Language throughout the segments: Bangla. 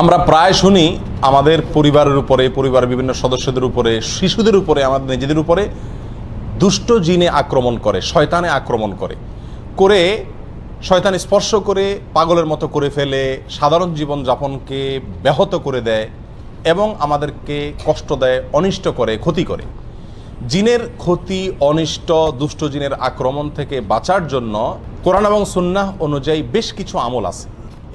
আমরা প্রায় শুনি আমাদের পরিবারের উপরে পরিবারের বিভিন্ন সদস্যদের উপরে শিশুদের উপরে আমাদের নিজেদের উপরে দুষ্ট জিনে আক্রমণ করে শয়তানে আক্রমণ করে করে শয়তান স্পর্শ করে পাগলের মতো করে ফেলে সাধারণ জীবনযাপনকে ব্যাহত করে দেয় এবং আমাদেরকে কষ্ট দেয় অনিষ্ট করে ক্ষতি করে জিনের ক্ষতি অনিষ্ট দুষ্ট জিনের আক্রমণ থেকে বাঁচার জন্য কোরআন এবং সুন্নাহ অনুযায়ী বেশ কিছু আমল আছে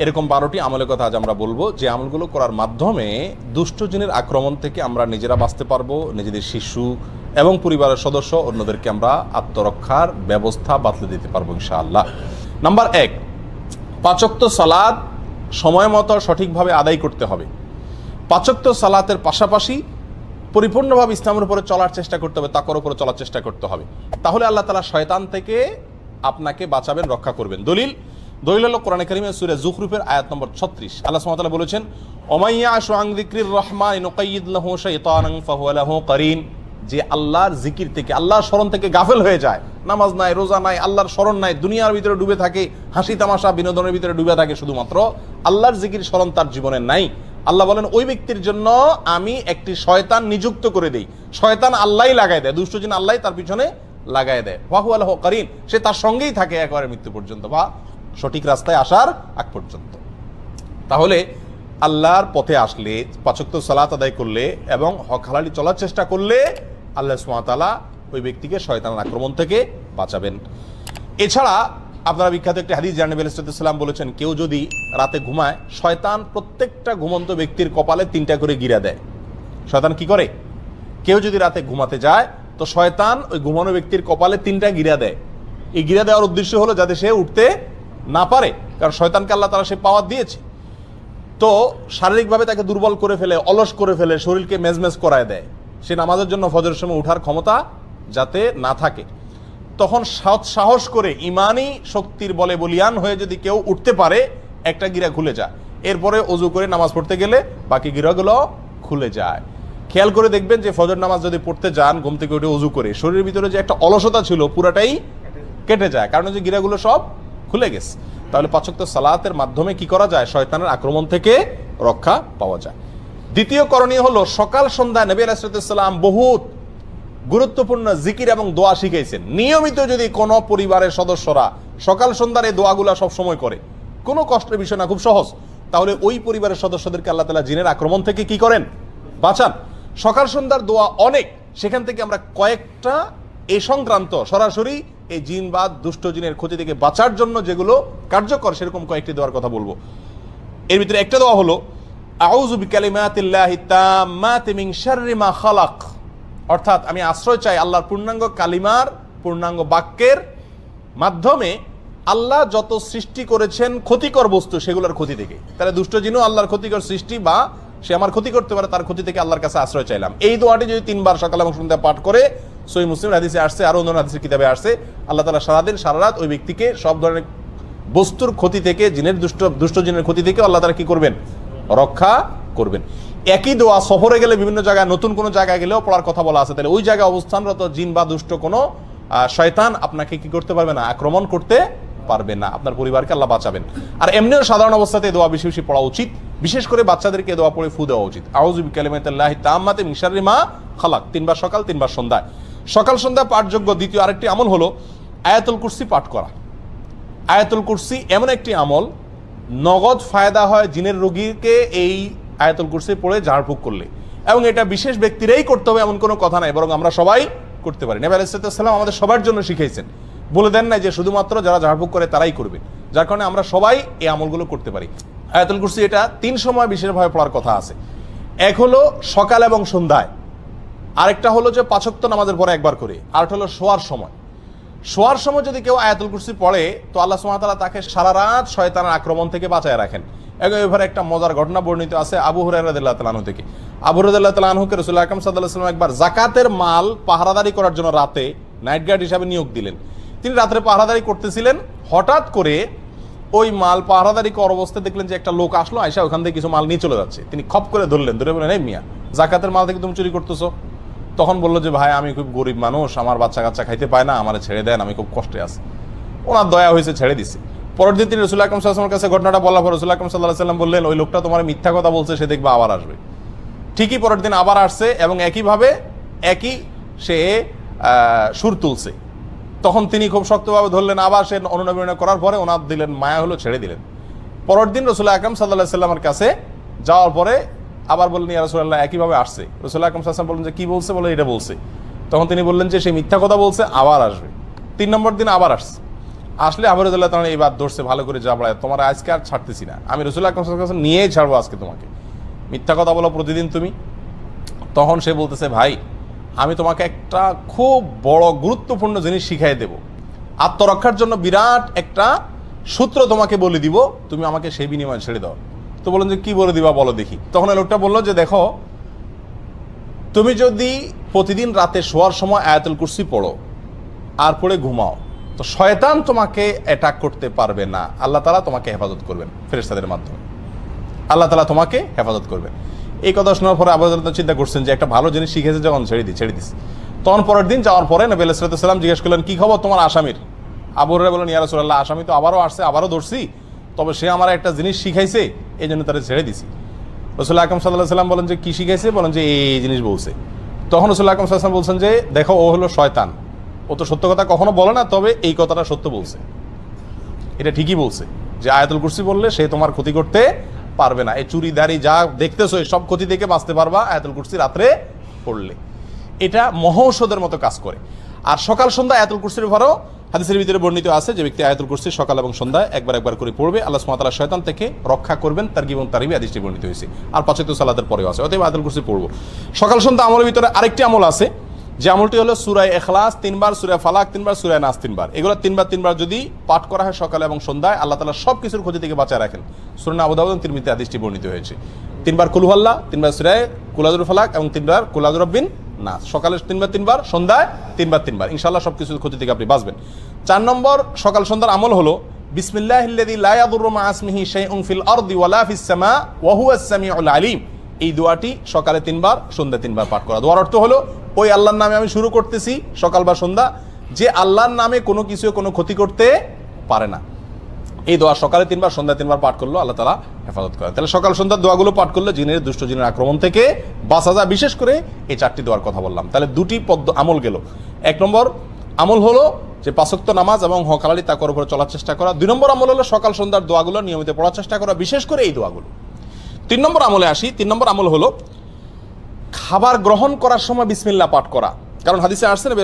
এরকম বারোটি আমলের কথা আজ আমরা বলবো যে আমলগুলো করার মাধ্যমে দুষ্টজনের আক্রমণ থেকে আমরা নিজেরা বাঁচতে পারবো নিজেদের শিশু এবং পরিবারের সদস্য অন্যদেরকে আমরা আত্মরক্ষার ব্যবস্থা বাতলে দিতে পারবো ইনশাআল্লাহ নাম্বার এক পাচক্ত সালাদ সময় মতো সঠিকভাবে আদায় করতে হবে পাচক্ত সালাতের পাশাপাশি পরিপূর্ণভাবে ইসলামের উপরে চলার চেষ্টা করতে হবে তাকর উপরে চলার চেষ্টা করতে হবে তাহলে আল্লাহ তালা শয়তান থেকে আপনাকে বাঁচাবেন রক্ষা করবেন দলিল দলিল কোরআন করিমে সুরে জুখরুফের আয়াত নম্বর ছত্রিশ আল্লাহ সুমতালা বলেছেন ওমাইয়া জিক্রির রহমান করিন যে আল্লাহর জিকির থেকে আল্লাহর স্মরণ থেকে গাফেল হয়ে যায় নামাজ নাই রোজা নাই আল্লাহর স্মরণ নাই দুনিয়ার ভিতরে ডুবে থাকে হাসি তামাশা বিনোদনের ভিতরে ডুবে থাকে শুধুমাত্র আল্লাহর জিকির স্মরণ তার জীবনে নাই আল্লাহ বলেন ওই ব্যক্তির জন্য আমি একটি শয়তান নিযুক্ত করে দিই শয়তান আল্লাহ লাগাই দেয় দুষ্টজন আল্লাহ তার পিছনে লাগাই দেয় ওয়াহু আল্লাহ করিন সে তার সঙ্গেই থাকে একবারে মৃত্যু পর্যন্ত বা সঠিক রাস্তায় আসার আগ পর্যন্ত তাহলে আল্লাহর পথে আসলে পাচক্য সালাত আদায় করলে এবং হক হালালি চলার চেষ্টা করলে আল্লাহ সুমাতালা ওই ব্যক্তিকে শয়তান আক্রমণ থেকে বাঁচাবেন এছাড়া আপনারা বিখ্যাত একটি হাদিস জাহানবী আলাইসালাম বলেছেন কেউ যদি রাতে ঘুমায় শয়তান প্রত্যেকটা ঘুমন্ত ব্যক্তির কপালে তিনটা করে গিরা দেয় শয়তান কি করে কেউ যদি রাতে ঘুমাতে যায় তো শয়তান ওই ঘুমানো ব্যক্তির কপালে তিনটা গিরা দেয় এই গিরা দেওয়ার উদ্দেশ্য হলো যাতে সে উঠতে না পারে কারণ শয়তানকে আল্লাহ তারা সে পাওয়ার দিয়েছে তো শারীরিকভাবে তাকে দুর্বল করে ফেলে অলস করে ফেলে শরীরকে মেজমেজ করায় দেয় সে নামাজের জন্য ফজরের সময় উঠার ক্ষমতা যাতে না থাকে তখন সৎ সাহস করে ইমানই শক্তির বলে বলিয়ান হয়ে যদি কেউ উঠতে পারে একটা গিরা খুলে যায় এরপরে অজু করে নামাজ পড়তে গেলে বাকি গিরাগুলো খুলে যায় খেয়াল করে দেখবেন যে ফজর নামাজ যদি পড়তে যান ঘুম থেকে উঠে অজু করে শরীরের ভিতরে যে একটা অলসতা ছিল পুরাটাই কেটে যায় কারণ যে গিরাগুলো সব খুলে গেছে তাহলে পাচক্ত সালাতের মাধ্যমে কি করা যায় শয়তানের আক্রমণ থেকে রক্ষা পাওয়া যায় দ্বিতীয় করণীয় হলো সকাল সন্ধ্যা নবী আলাইসালাম বহুত গুরুত্বপূর্ণ জিকির এবং দোয়া শিখেছেন নিয়মিত যদি কোনো পরিবারের সদস্যরা সকাল সন্ধ্যার এই দোয়াগুলা সবসময় করে কোনো কষ্টের বিষয় না খুব সহজ তাহলে ওই পরিবারের সদস্যদেরকে আল্লাহ তালা জিনের আক্রমণ থেকে কি করেন বাঁচান সকাল সন্ধ্যার দোয়া অনেক সেখান থেকে আমরা কয়েকটা এ সংক্রান্ত সরাসরি এই জিনবাদ বা দুষ্ট জিনের ক্ষতি থেকে বাঁচার জন্য যেগুলো কার্যকর সেরকম কয়েকটি দেওয়ার কথা বলবো এর ভিতরে একটা দেওয়া হলো আউজু বিকালিমাতিল্লাহি তামাতিমিং শাররিমা খালাক অর্থাৎ আমি আশ্রয় চাই আল্লাহর পূর্ণাঙ্গ কালিমার পূর্ণাঙ্গ বাক্যের মাধ্যমে আল্লাহ যত সৃষ্টি করেছেন ক্ষতিকর বস্তু সেগুলোর ক্ষতি থেকে তাহলে দুষ্ট জিনও আল্লাহর ক্ষতিকর সৃষ্টি বা সে আমার ক্ষতি করতে পারে তার ক্ষতি থেকে আল্লাহর কাছে আশ্রয় চাইলাম এই দোয়াটি যদি তিনবার সকাল এবং সন্ধ্যা পাঠ করে সই মুসলিম হাদিসে আসছে আরও অন্য হাদিসের কিতাবে আসছে আল্লাহ তালা সারাদিন সারা রাত ওই ব্যক্তিকে সব ধরনের বস্তুর ক্ষতি থেকে জিনের দুষ্ট দুষ্ট জিনের ক্ষতি থেকে আল্লাহ তালা কী করবেন রক্ষা করবেন একই দোয়া সফরে গেলে বিভিন্ন জায়গায় নতুন কোনো জায়গায় গেলেও পড়ার কথা বলা আছে তাহলে ওই জায়গায় অবস্থানরত জিন বা দুষ্ট কোনো শয়তান আপনাকে কি করতে পারবে না আক্রমণ করতে পারবে না আপনার পরিবারকে আল্লাহ বাঁচাবেন আর এমনিও সাধারণ অবস্থাতে দোয়া বেশি বেশি পড়া উচিত বিশেষ করে বাচ্চাদেরকে দোয়া পড়ে ফু দেওয়া উচিত আউজুব কালিমাতাল্লাহ তাম্মাতে মিশারি মা খালাক তিনবার সকাল তিনবার সন্ধ্যায় সকাল সন্ধ্যা পাঠযোগ্য দ্বিতীয় আরেকটি আমল হলো আয়াতুল কুরসি পাঠ করা আয়াতুল কুরসি এমন একটি আমল নগদ ফায়দা হয় জিনের রোগীকে এই আয়াতুল কুরসি পড়ে ঝাড়ফুঁক করলে এবং এটা বিশেষ ব্যক্তিরাই করতে হবে এমন কোনো কথা নাই বরং আমরা সবাই করতে পারি নেবে আলাইসাল্লাম আমাদের সবার জন্য শিখেছেন বলে দেন নাই যে শুধুমাত্র যারা ঝাড়ফুঁক করে তারাই করবে যার কারণে আমরা সবাই এই আমলগুলো করতে পারি আয়াতুল কুরসি এটা তিন সময় বিশেষভাবে পড়ার কথা আছে এক হলো সকাল এবং সন্ধ্যায় আরেকটা হলো যে পাঁচক্ত নামাজের পরে একবার করে আরেকটা হলো শোয়ার সময় শোয়ার সময় যদি কেউ আয়াতুল কুরসি পড়ে তো আল্লাহ সুমাতালা তাকে সারা রাত শয়তানের আক্রমণ থেকে বাঁচায় রাখেন এবং এভাবে একটা মজার ঘটনা বর্ণিত আছে আবু হরাইরাদিল্লাহ তালাহু থেকে আবু হরাইল্লাহ তালাহুকে রসুল্লাহ আকরম সাদাল্লাহ সাল্লাম একবার জাকাতের মাল পাহারাদারি করার জন্য রাতে নাইট গার্ড হিসাবে নিয়োগ দিলেন তিনি রাত্রে পাহারাদারি করতেছিলেন হঠাৎ করে ওই মাল পাহারাদারি কর অবস্থায় দেখলেন যে একটা লোক আসলো আয়সা ওখান থেকে কিছু মাল নিয়ে চলে যাচ্ছে তিনি খপ করে ধরলেন ধরে বললেন এই মিয়া জাকাতের মাল থেকে তুমি চুরি করতেছো তখন বললো যে ভাই আমি খুব গরিব মানুষ আমার বাচ্চা কাচ্চা খাইতে পায় না আমার ছেড়ে দেন আমি খুব কষ্টে আছি ওনার দয়া হয়েছে ছেড়ে দিছি পরের দিন তিনি রসুল আকরম সাল্লামের কাছে ঘটনাটা বলার পর রসুল আকরম সাল্লাহ সাল্লাম বললেন ওই লোকটা তোমার মিথ্যা কথা বলছে সে দেখবে আবার আসবে ঠিকই পরের দিন আবার আসছে এবং একইভাবে একই সে সুর তুলছে তখন তিনি খুব শক্তভাবে ধরলেন আবার সে অনুনবীনয় করার পরে ওনার দিলেন মায়া হলো ছেড়ে দিলেন পরের দিন রসুল্লাহ আকরম সাল্লাহ সাল্লামের কাছে যাওয়ার পরে আবার বললেন ইয়া রসুল্লাহ একইভাবে আসছে রসুল্লাহ আকরম সাল্লাম বললেন যে কী বলছে বলে এটা বলছে তখন তিনি বললেন যে সে মিথ্যা কথা বলছে আবার আসবে তিন নম্বর দিন আবার আসছে আসলে আবার রসুল্লাহ তোমার এবার ধরছে ভালো করে যা বলায় তোমার আজকে আর ছাড়তেছি না আমি রসুল্লাহ আকরম কাছে নিয়েই ছাড়বো আজকে তোমাকে মিথ্যা কথা বলো প্রতিদিন তুমি তখন সে বলতেছে ভাই আমি তোমাকে একটা খুব বড় গুরুত্বপূর্ণ জিনিস শিখাই দেব আত্মরক্ষার জন্য বিরাট একটা সূত্র তোমাকে বলে দিব তুমি আমাকে সেই বিনিময় ছেড়ে দাও তো বললেন যে কি বলে দিবা বলো দেখি তখন লোকটা বললো যে দেখো তুমি যদি প্রতিদিন রাতে শোয়ার সময় আয়াতুল কুরসি পড়ো আর পড়ে ঘুমাও তো শয়তান তোমাকে অ্যাটাক করতে পারবে না আল্লাহ তালা তোমাকে হেফাজত করবেন ফেরেস্তাদের মাধ্যমে আল্লাহ তালা তোমাকে হেফাজত করবেন এই কথা শোনার পরে আবু চিন্তা করছেন যে একটা ভালো জিনিস শিখেছে যখন ছেড়ে দিই ছেড়ে দিস তখন পরের দিন যাওয়ার পরে নবী সাল্লাম জিজ্ঞেস করলেন কী খবর তোমার আসামির আবুরা বলেন ইয়ারসুল্লাহ আসামি তো আবারও আসছে আবারও ধরছি তবে সে আমার একটা জিনিস শিখাইছে এই জন্য তারা ছেড়ে দিছি রসুল আকম সাল্লাহ সাল্লাম বলেন যে কী শিখাইছে বলেন যে এই জিনিস বলছে তখন রসুল আকম সাল্লাম বলছেন যে দেখো ও হলো শয়তান ও তো সত্য কথা কখনো বলে না তবে এই কথাটা সত্য বলছে এটা ঠিকই বলছে যে আয়াতুল কুরসি বললে সে তোমার ক্ষতি করতে পারবে না এই চুরিদারি যা দেখতেছো এই সব ক্ষতি থেকে বাঁচতে পারবা আয়াতুল কুরসি রাত্রে পড়লে এটা ঔষধের মতো কাজ করে আর সকাল সন্ধ্যা আয়াতুল কুরসির ভরও হাদিসের ভিতরে বর্ণিত আছে যে ব্যক্তি আয়াতুল কুরসি সকাল এবং সন্ধ্যায় একবার একবার করে পড়বে আল্লাহ সুমাতালা শয়তান থেকে রক্ষা করবেন তার জীবন তারিবি আদিসটি বর্ণিত হয়েছে আর পাঁচাত্তর সালাদের পরেও আছে অতএব আয়াতুল কুরসি পড়বো সকাল সন্ধ্যা আমলের ভিতরে আরেকটি আমল আছে যে আমলটি হলো সুরায় এখলাস তিনবার সুরায় ফালাক তিনবার সুরায় নাস তিনবার এগুলো তিনবার তিনবার যদি পাঠ করা হয় সকালে এবং সন্ধ্যায় আল্লাহ তালা সব কিছুর ক্ষতি থেকে বাঁচায় রাখেন সুরনা আবুদাবুদন তিরমিতে আদিষ্টি বর্ণিত হয়েছে তিনবার কুলহল্লা তিনবার সুরায় কুলাজুর ফালাক এবং তিনবার কুলাজুর রব্বিন না সকালে তিনবার তিনবার সন্ধ্যায় তিনবার তিনবার ইনশাল্লাহ সব কিছুর ক্ষতি থেকে আপনি বাঁচবেন চার নম্বর সকাল সন্ধ্যার আমল হলো বিসমিল্লাহ লাই আবুর মা আসমিহি শাইউন ফিল আরদি ওয়ালা ফিস সামা ওয়া হুয়াস সামিউল আলিম এই দোয়াটি সকালে তিনবার সন্ধ্যা তিনবার পাঠ করা দোয়ার অর্থ হলো ওই আল্লাহর নামে আমি শুরু করতেছি সকাল বা সন্ধ্যা যে আল্লাহর নামে কোনো কিছু কোনো ক্ষতি করতে পারে না এই দোয়া সকালে তিনবার সন্ধ্যা তিনবার পাঠ করলো আল্লাহ তালা হেফাজত করে তাহলে সকাল সন্ধ্যার দোয়াগুলো পাঠ করলো জিনের দুষ্ট জিনের আক্রমণ থেকে বাঁচা যা বিশেষ করে এই চারটি দোয়ার কথা বললাম তাহলে দুটি পদ্ম আমল গেল এক নম্বর আমল হলো যে পাশক্ত নামাজ এবং হকালালি তাকর উপরে চলার চেষ্টা করা দুই নম্বর আমল হলো সকাল সন্ধ্যার দোয়াগুলো নিয়মিত পড়ার চেষ্টা করা বিশেষ করে এই দোয়াগুলো তিন নম্বর আমলে আসি তিন নম্বর আমল হলো খাবার গ্রহণ করার সময় বিসমিল্লা পাঠ করা কারণ হাদিসে আসছেন নবী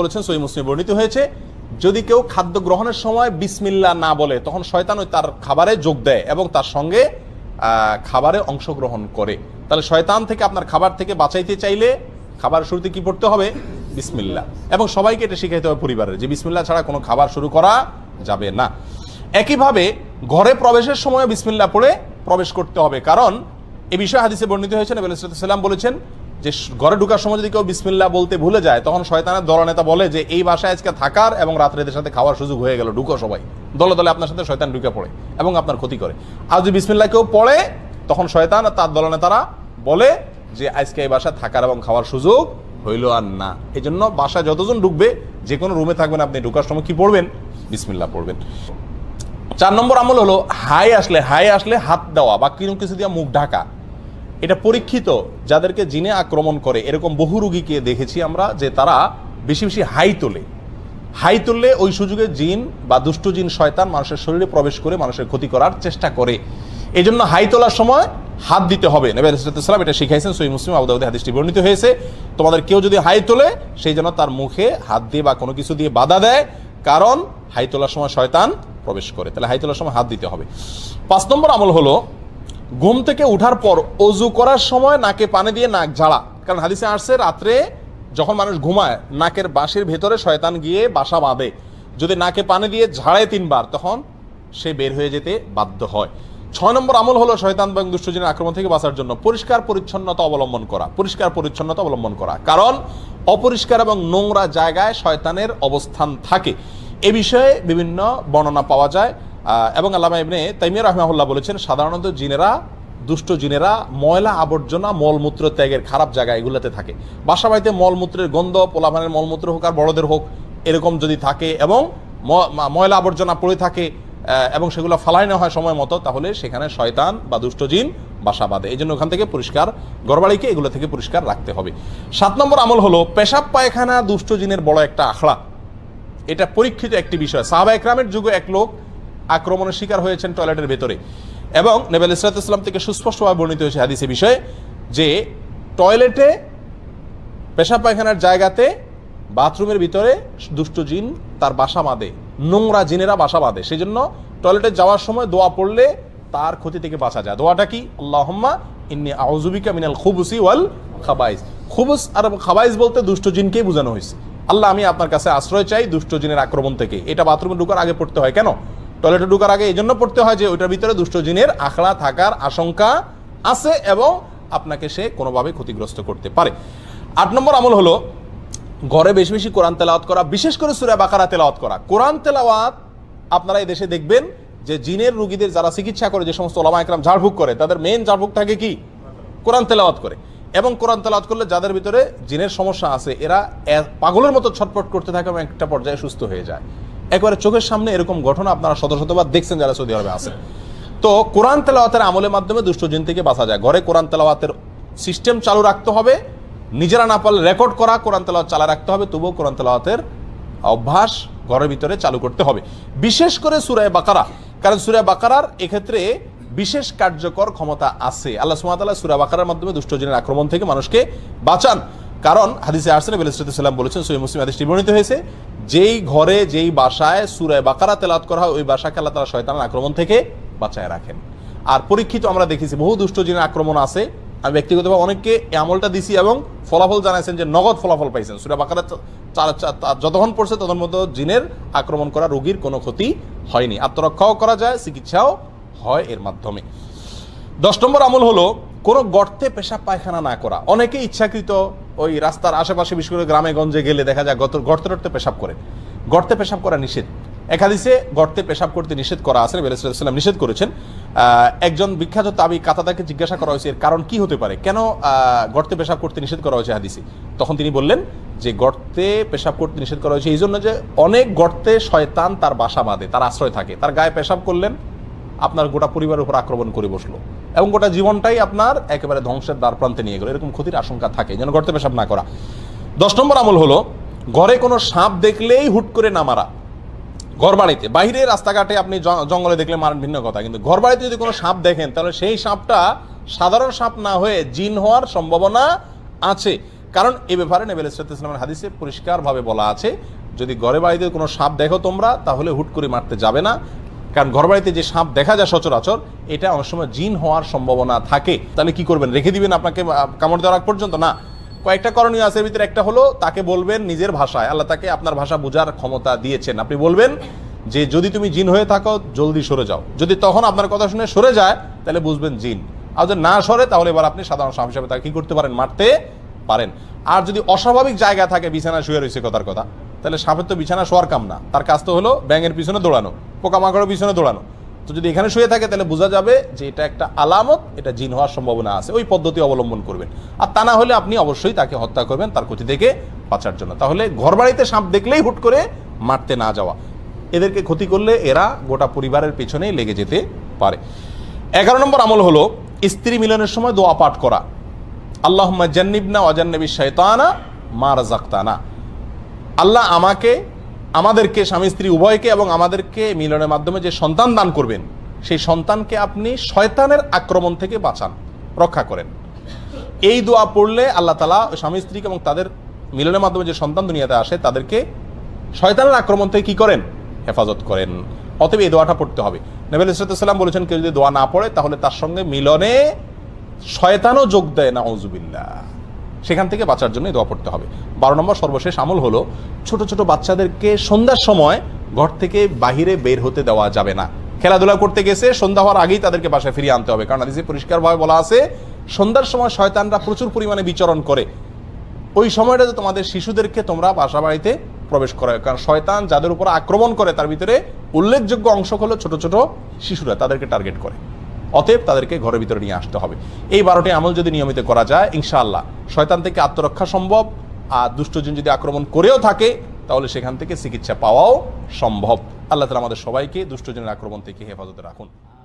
বলেছেন সই মুসলিম বর্ণিত হয়েছে যদি কেউ খাদ্য গ্রহণের সময় বিসমিল্লা না বলে তখন শয়তান ওই তার খাবারে যোগ দেয় এবং তার সঙ্গে খাবারে অংশগ্রহণ করে তাহলে শয়তান থেকে আপনার খাবার থেকে বাঁচাইতে চাইলে খাবার শুরুতে কি পড়তে হবে বিসমিল্লা এবং সবাইকে এটা শিখাইতে হবে পরিবারের যে বিসমিল্লা ছাড়া কোনো খাবার শুরু করা যাবে না একইভাবে ঘরে প্রবেশের সময় বিসমিল্লা পড়ে প্রবেশ করতে হবে কারণ এ বিষয়ে হাদিসে বর্ণিত হয়েছে নবী সাল্লাম বলেছেন যে ঘরে ঢুকার সময় যদি কেউ বিসমিল্লা বলতে ভুলে যায় তখন শয়তানের দলনেতা বলে যে এই বাসায় আজকে থাকার এবং রাত্রে এদের সাথে খাওয়ার সুযোগ হয়ে গেল ঢুকো সবাই দলে দলে আপনার সাথে শয়তান ঢুকে পড়ে এবং আপনার ক্ষতি করে আর যদি বিসমিল্লা কেউ পড়ে তখন শয়তান তার দলনেতারা বলে যে আজকে এই বাসায় থাকার এবং খাওয়ার সুযোগ হইল আর না এই জন্য বাসায় যতজন ঢুকবে যে কোনো রুমে থাকবেন আপনি ঢুকার সময় কি পড়বেন বিসমিল্লা পড়বেন চার নম্বর আমল হলো হাই আসলে হাই আসলে হাত দেওয়া বা কিরম কিছু দিয়ে মুখ ঢাকা এটা পরীক্ষিত যাদেরকে জিনে আক্রমণ করে এরকম বহু রুগীকে দেখেছি আমরা যে তারা বেশি বেশি হাই তোলে হাই তুললে ওই সুযোগে জিন বা দুষ্টু জিন শয়তান মানুষের শরীরে প্রবেশ করে মানুষের ক্ষতি করার চেষ্টা করে এই জন্য হাই তোলার সময় হাত দিতে হবে নবী আলাইসালাম এটা শিখাইছেন সই মুসলিম আবুদাউদ্দি হাদিসটি বর্ণিত হয়েছে তোমাদের কেউ যদি হাই তোলে সেই জন্য তার মুখে হাত দিয়ে বা কোনো কিছু দিয়ে বাধা দেয় কারণ হাই তোলার সময় শয়তান প্রবেশ করে তাহলে হাই তোলার সময় হাত দিতে হবে পাঁচ নম্বর আমল হলো ঘুম থেকে উঠার পর অজু করার সময় নাকে পানি দিয়ে নাক ঝাড়া কারণ হাদিসে আসছে রাত্রে যখন মানুষ ঘুমায় নাকের বাঁশের ভেতরে শয়তান গিয়ে বাসা বাঁধে যদি নাকে পানি দিয়ে ঝাড়ে তিনবার তখন সে বের হয়ে যেতে বাধ্য হয় ছয় নম্বর আমল হলো শয়তান এবং দুষ্টজনের আক্রমণ থেকে বাঁচার জন্য পরিষ্কার পরিচ্ছন্নতা অবলম্বন করা পরিষ্কার পরিচ্ছন্নতা অবলম্বন করা কারণ অপরিষ্কার এবং নোংরা জায়গায় শয়তানের অবস্থান থাকে এ বিষয়ে বিভিন্ন বর্ণনা পাওয়া যায় এবং আল্লামা ইবনে তাইমিয়া রহমাহুল্লাহ বলেছেন সাধারণত জিনেরা দুষ্ট জিনেরা ময়লা আবর্জনা মলমূত্র ত্যাগের খারাপ জায়গা এগুলোতে থাকে বাসা বাড়িতে মলমূত্রের গন্ধ পোলাভানের মলমূত্র হোক আর বড়দের হোক এরকম যদি থাকে এবং ময়লা আবর্জনা পড়ে থাকে এবং সেগুলো ফালাই না হয় সময় মতো তাহলে সেখানে শয়তান বা দুষ্ট জিন বাসা বাঁধে এই জন্য ওখান থেকে পরিষ্কার গড়বাড়িকে এগুলো থেকে পরিষ্কার রাখতে হবে সাত নম্বর আমল হলো পেশাব পায়খানা দুষ্ট জিনের বড় একটা আখড়া এটা পরীক্ষিত একটি বিষয় সাহাবা একরামের যুগে এক লোক আক্রমণের শিকার হয়েছেন টয়লেটের ভেতরে এবং নেবেল ইসরাত ইসলাম থেকে সুস্পষ্টভাবে বর্ণিত হয়েছে হাদিসে বিষয়ে যে টয়লেটে পেশা পায়খানার জায়গাতে বাথরুমের ভিতরে দুষ্ট জিন তার বাসা বাঁধে নোংরা জিনেরা বাসা বাঁধে সেই জন্য টয়লেটে যাওয়ার সময় দোয়া পড়লে তার ক্ষতি থেকে বাঁচা যায় দোয়াটা কি আল্লাহম্মা ইন্নি আউজুবিকা মিনাল খুবুসি ওয়াল খাবাইজ খুবুস আর খাবাইজ বলতে দুষ্ট জিনকেই বোঝানো হয়েছে আল্লাহ আমি আপনার কাছে আশ্রয় চাই জিনের আক্রমণ থেকে এটা বাথরুমে ঢুকার আগে পড়তে হয় কেন টয়লেটে ঢুকার আগে এই জন্য পড়তে হয় যে ওইটার ভিতরে জিনের আখড়া থাকার আশঙ্কা আছে এবং আপনাকে সে কোনোভাবে ক্ষতিগ্রস্ত করতে পারে আট নম্বর আমল হলো ঘরে বেশি বেশি কোরআন তেলাওয়াত করা বিশেষ করে সুরা বাকারা তেলাওয়াত করা কোরআন তেলাওয়াত আপনারা এই দেশে দেখবেন যে জিনের রুগীদের যারা চিকিৎসা করে যে সমস্ত ওলামা একরাম ঝাড়ফুক করে তাদের মেন ঝাড়ফুক থাকে কি কোরআন তেলাওয়াত করে এবং কোরআন তালাত করলে যাদের ভিতরে জিনের সমস্যা আছে এরা পাগলের মতো ছটপট করতে থাকে এবং একটা পর্যায়ে সুস্থ হয়ে যায় একবারে চোখের সামনে এরকম ঘটনা আপনারা শত শতবার দেখছেন যারা সৌদি আরবে আছে তো কোরআন তেলাওয়াতের আমলের মাধ্যমে জিন থেকে বাঁচা যায় ঘরে কোরআন তেলাওয়াতের সিস্টেম চালু রাখতে হবে নিজেরা না পারলে রেকর্ড করা কোরআন তেলাওয়াত চালা রাখতে হবে তবুও কোরআন তেলাওয়াতের অভ্যাস ঘরের ভিতরে চালু করতে হবে বিশেষ করে সুরায় বাকারা কারণ সুরায় বাকারার এক্ষেত্রে বিশেষ কার্যকর ক্ষমতা আছে আল্লাহ সুমাতাল্লাহ সুরাবাকার মাধ্যমে দুষ্টজনের আক্রমণ থেকে মানুষকে বাঁচান কারণ হাদিসে আসেন সাল্লাম বলেছেন সৈয়দ মুসলিম হাদিসটি বর্ণিত হয়েছে যেই ঘরে যেই বাসায় সুরায় বাকারা তেলাত করা হয় ওই বাসাকে আল্লাহ তারা শয়তানের আক্রমণ থেকে বাঁচায় রাখেন আর পরীক্ষিত আমরা দেখেছি বহু দুষ্টজনের আক্রমণ আছে আমি ব্যক্তিগতভাবে অনেককে আমলটা দিছি এবং ফলাফল জানাইছেন যে নগদ ফলাফল পাইছেন সুরা বাকারা যতক্ষণ পড়ছে ততক্ষণ মতো জিনের আক্রমণ করা রোগীর কোনো ক্ষতি হয়নি আত্মরক্ষাও করা যায় চিকিৎসাও হয় এর মাধ্যমে দশ নম্বর আমল হলো কোনো গর্তে পেশাব পায়খানা না করা অনেকে ইচ্ছাকৃত ওই রাস্তার আশেপাশে বিশেষ করে গ্রামে গঞ্জে গেলে দেখা যায় গত গর্তে টর্তে পেশাব করে গর্তে পেশাব করা নিষেধ একাদিসে গর্তে পেশাব করতে নিষেধ করা আছে বেলেসাল্লাম নিষেধ করেছেন একজন বিখ্যাত তাবি কাতাদাকে জিজ্ঞাসা করা হয়েছে এর কারণ কি হতে পারে কেন গর্তে পেশাব করতে নিষেধ করা হয়েছে হাদিসে তখন তিনি বললেন যে গর্তে পেশাব করতে নিষেধ করা হয়েছে এই জন্য যে অনেক গর্তে শয়তান তার বাসা বাঁধে তার আশ্রয় থাকে তার গায়ে পেশাব করলেন আপনার গোটা পরিবারের উপর আক্রমণ করে বসলো এবং গোটা জীবনটাই আপনার একেবারে ধ্বংসের দ্বার প্রান্তে নিয়ে গেলো এরকম ক্ষতির আশঙ্কা থাকে যেন গর্তে পেশাব না করা দশ নম্বর আমল হলো ঘরে কোনো সাপ দেখলেই হুট করে না মারা ঘর বাড়িতে বাইরে রাস্তাঘাটে আপনি জঙ্গলে দেখলে মারেন ভিন্ন কথা কিন্তু ঘর বাড়িতে যদি কোনো সাপ দেখেন তাহলে সেই সাপটা সাধারণ সাপ না হয়ে জিন হওয়ার সম্ভাবনা আছে কারণ এ ব্যাপারে নেবেল ইসরাত ইসলামের হাদিসে পরিষ্কারভাবে বলা আছে যদি ঘরে বাড়িতে কোনো সাপ দেখো তোমরা তাহলে হুট করে মারতে যাবে না কারণ ঘরবাড়িতে যে সাপ দেখা যায় সচরাচর এটা অনেক সময় জিন হওয়ার সম্ভাবনা থাকে তাহলে কি করবেন রেখে দিবেন আপনাকে কামড় দেওয়ার পর্যন্ত না কয়েকটা করণীয় আছে ভিতরে একটা হলো তাকে বলবেন নিজের ভাষায় আল্লাহ তাকে আপনার ভাষা বোঝার ক্ষমতা দিয়েছেন আপনি বলবেন যে যদি তুমি জিন হয়ে থাকো জলদি সরে যাও যদি তখন আপনার কথা শুনে সরে যায় তাহলে বুঝবেন জিন আর যদি না সরে তাহলে এবার আপনি সাধারণ সাপ হিসাবে তাকে কী করতে পারেন মারতে পারেন আর যদি অস্বাভাবিক জায়গা থাকে বিছানা শুয়ে রয়েছে কথার কথা তাহলে সাপের তো বিছানা শোয়ার কাম না তার কাজ তো হলো ব্যাঙের পিছনে দৌড়ানো পোকামাকড়ের পিছনে দৌড়ানো তো যদি এখানে শুয়ে থাকে তাহলে বোঝা যাবে যে এটা একটা আলামত এটা জিন হওয়ার সম্ভাবনা আছে ওই পদ্ধতি অবলম্বন করবেন আর তা না হলে আপনি অবশ্যই তাকে হত্যা করবেন তার ক্ষতি থেকে বাঁচার জন্য তাহলে ঘরবাড়িতে সাপ দেখলেই হুট করে মারতে না যাওয়া এদেরকে ক্ষতি করলে এরা গোটা পরিবারের পেছনেই লেগে যেতে পারে এগারো নম্বর আমল হলো স্ত্রী মিলনের সময় দোয়া পাঠ করা আল্লাহ জান্নিবনা অজান্নবী শৈতানা মার জাক্তানা আল্লাহ আমাকে আমাদেরকে স্বামী স্ত্রী উভয়কে এবং আমাদেরকে মিলনের মাধ্যমে যে সন্তান দান করবেন সেই সন্তানকে আপনি শয়তানের আক্রমণ থেকে বাঁচান রক্ষা করেন এই দোয়া পড়লে আল্লাহ তালা স্বামী স্ত্রীকে এবং তাদের মিলনের মাধ্যমে যে সন্তান দুনিয়াতে আসে তাদেরকে শয়তানের আক্রমণ থেকে কি করেন হেফাজত করেন অতএব এই দোয়াটা পড়তে হবে নবেল ইসরাতাম বলেছেন কেউ যদি দোয়া না পড়ে তাহলে তার সঙ্গে মিলনে শয়তানও যোগ দেয় না অজুবিল্লা সেখান থেকে বাঁচার জন্য দোয়া পড়তে হবে বারো নম্বর সর্বশেষ আমল হলো ছোট ছোট বাচ্চাদেরকে সন্ধ্যার সময় ঘর থেকে বাহিরে বের হতে দেওয়া যাবে না খেলাধুলা করতে গেছে সন্ধ্যা হওয়ার আগেই তাদেরকে বাসায় ফিরিয়ে আনতে হবে কারণ আদিসে পরিষ্কারভাবে বলা আছে সন্ধ্যার সময় শয়তানরা প্রচুর পরিমাণে বিচরণ করে ওই সময়টাতে তোমাদের শিশুদেরকে তোমরা বাসা বাড়িতে প্রবেশ করে কারণ শয়তান যাদের উপর আক্রমণ করে তার ভিতরে উল্লেখযোগ্য অংশ হলো ছোট ছোট শিশুরা তাদেরকে টার্গেট করে অতএব তাদেরকে ঘরের ভিতরে নিয়ে আসতে হবে এই বারোটি আমল যদি নিয়মিত করা যায় ইনশাআল্লাহ শয়তান থেকে আত্মরক্ষা সম্ভব আর দুষ্টজন যদি আক্রমণ করেও থাকে তাহলে সেখান থেকে চিকিৎসা পাওয়াও সম্ভব আল্লাহ তালা আমাদের সবাইকে দুষ্টজনের আক্রমণ থেকে হেফাজতে রাখুন